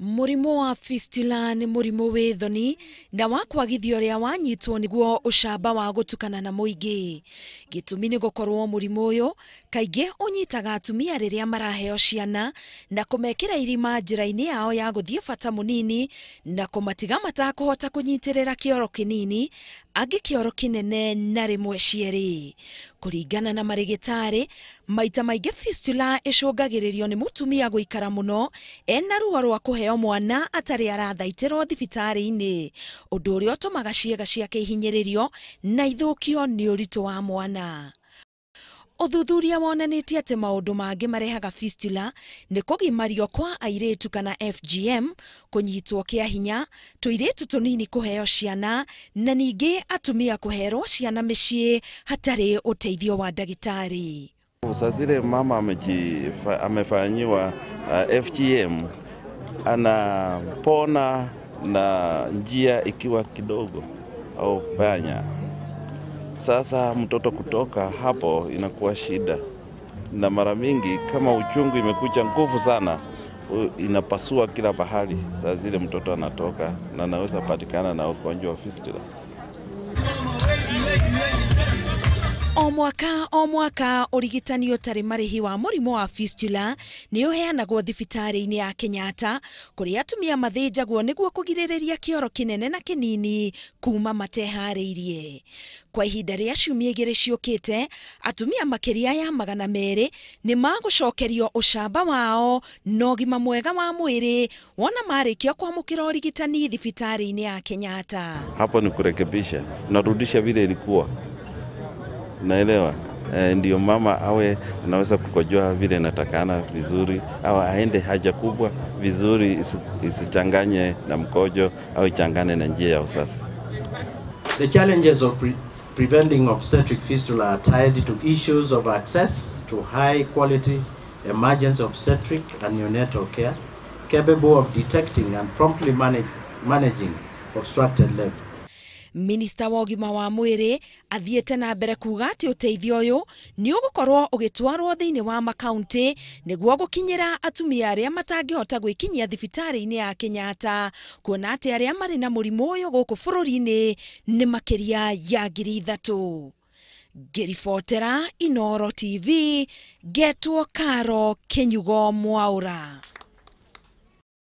murimu wa fistula ni murimu wä thoni na wa kwagithia å rä a wanyitwo nĩguo ũcamba wa gũtukana na mũingĩ gĩtũmi nĩ gũkorwo mũrimũ ũyũ kaingĩ ũnyitaga atumia rĩrĩa maraheo ciana na kumekira irima njĩra-inĩ yao ya gũthiĩ bata nini na kũmatiga matakũhota kũnyitĩrĩra kĩoro kĩnini angĩ kĩoro kĩnene na rĩmwe cierĩ kuringana na marigitari maita maingi fistula icungagiririo ni mutumia guikara muno ena ruo rwa kuheo mwana atari arathaitiro thibitari-ini undu uria utumaga ciega ciake ihinyiririo na ithukio ni uritu wa mwana uthuthuria wonanĩtie atĩ maũndũ mangĩ marehaga fistula nĩ kũgimario kwa airĩtu kana FGM kũnyitwo kĩa hinya tũirĩtu tũnini kuheo ciana na ningĩ atumia kũherwo ciana mĩciĩ hatarĩ ũteithio wa dagitari Sasa mama amejifa, amefanyiwa uh, FGM anapona na njia ikiwa kidogo au panya sasa mtoto kutoka hapo inakuwa shida, na mara mingi kama uchungu imekuja nguvu sana, inapasua kila pahali. Saa zile mtoto anatoka na anaweza patikana na ugonjwa wa fistula. o mwaka o mwaka ũrigitani ũtarĩ marĩhi wa mũrimũ wa fistula nĩ ũheanagwo thibitarĩ-inĩ ya kenyatta kũrĩa atumia mathĩnjagwo nĩguo kũgirĩrĩria kĩoro kĩnene na kĩnini kuuma mateharĩirie kwa ihinda rĩa ciumia igĩrĩ ciũkĩte atumia makĩria ya magana merĩ nĩ magũcokerio ũcamba wao na ũgima mwega wa mwĩrĩ wona marĩkia kwamũkĩra ũrigitani thibitarĩ-inĩ ya kenyatta hapo ni kurekebisha narudisha vile ilikuwa unaelewa e, ndio mama awe anaweza kukojoa vile inatakana vizuri, au aende haja kubwa vizuri, isichanganye na mkojo au ichangane na njia ya uzazi. The challenges of pre preventing obstetric fistula are tied to issues of access to high quality emergency obstetric and neonatal care capable of detecting and promptly manage managing obstructed left minista wa ũgima wa mwĩrĩ athiĩte na mbere kuuga atĩ ũteithio ũyũ nĩ ũgũkorwo ũgĩtwarwo thĩinĩ wa makaũntĩ nĩguo gũkinyĩra atumia arĩa matangĩhota gwĩkinyia thibitarĩ-inĩ ya Kenyatta kuona atĩ arĩa marĩ na mũrimũ ũyũ gũkũ bũrũri-inĩ nĩ makĩria ya ngiri ithatũ ngĩribotera Inoro TV ngetwo Karo Kĩnyugo Mwaũra